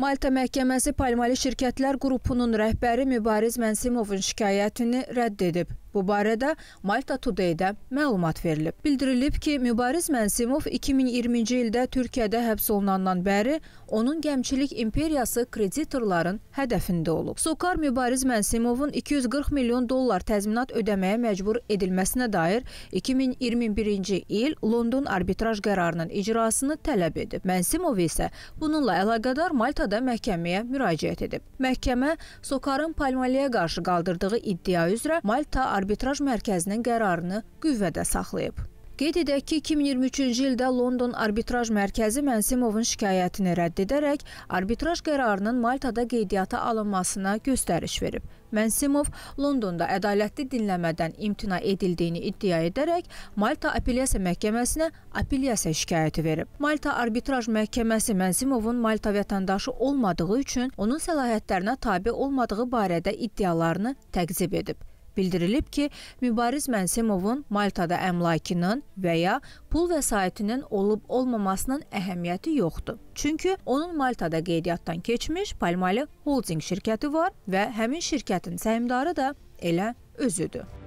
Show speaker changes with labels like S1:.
S1: Malta məhkəməsi Palmali şirkətlər qrupunun rəhbəri Mübariz Mənsimovun şikayətini rədd edib. Bu barədə Malta Today-də məlumat verilib. Bildirilib ki, Mübariz Mənsimov 2020-ci ildə Türkiyədə həbs olunandan bəri onun gəmçilik imperiyası kreditorların hədəfində olub. Sokar Mübariz Mənsimovun 240 milyon dollar təzminat ödəməyə məcbur edilməsinə dair 2021-ci il London arbitraj qərarının icrasını tələb edib. Mənsimov isə bununla əlaqədar Maltada məhkəməyə müraciət edib. Məhkəmə Sokarın Palmaliyə qarşı qaldırdığı iddia üzrə Malta arbitraj arbitraj mərkəzinin qərarını qüvvədə saxlayıb. Qeyd edək ki, 2023-cü ildə London Arbitraj Mərkəzi Mənsimovun şikayətini rədd edərək arbitraj qərarının Maltada qeydiyyata alınmasına göstəriş verib. Mənsimov Londonda ədalətli dinləmədən imtina edildiyini iddia edərək Malta Apellyasiya Məhkəməsinə apellyasiya şikayəti verib. Malta Arbitraj Məhkəməsi Mənsimovun Malta vətəndaşı olmadığı üçün onun səlahiyyətlərinə tabe olmadığı barədə iddialarını təqzib edib. Bildirilib ki, Mübariz Mənsimovun Maltada əmlakının və ya pul vəsaitinin olub-olmamasının əhəmiyyəti yoxdur. Çünki onun Maltada qeydiyyatdan keçmiş Palmali Holding şirkəti var və həmin şirkətin səhmdarı da elə özüdür.